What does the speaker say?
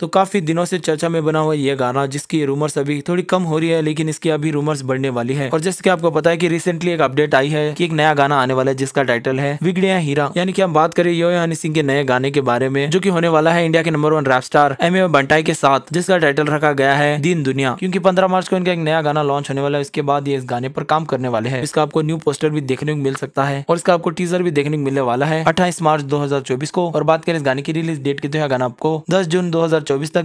तो काफ़ी दिनों से चर्चा में बना हुआ ये गाना जिसकी रूमर्स अभी थोड़ी कम हो रही है लेकिन इसकी अभी रूमर्स बढ़ने वाली है और जैसे कि आपको पता है कि रिसेंटली एक अपडेट आई है कि एक नया गाना आने वाला है जिसका टाइटल है विगड़िया हीरा यानी कि हम बात करें यो हनी सिंह के नए गाने के बारे में जो की होने वाला है इंडिया के number one rap star Emiway Bantai के साथ जिसका टाइटल रखा गया है दीन दुनिया क्यूँकी पंद्रह मार्च को इनका एक नया गाना लॉन्च होने वाला है इसके बाद ये इस गाने पर काम करने वाले है इसका आपको न्यू पोस्टर भी देखने को मिल सकता है और इसका आपको टीजर भी देखने को मिलने वाला है अट्ठाईस मार्च दो को और बात करें इस गाने की रिलीज डेट की तो यह गाना आपको दस जून दो 24 तक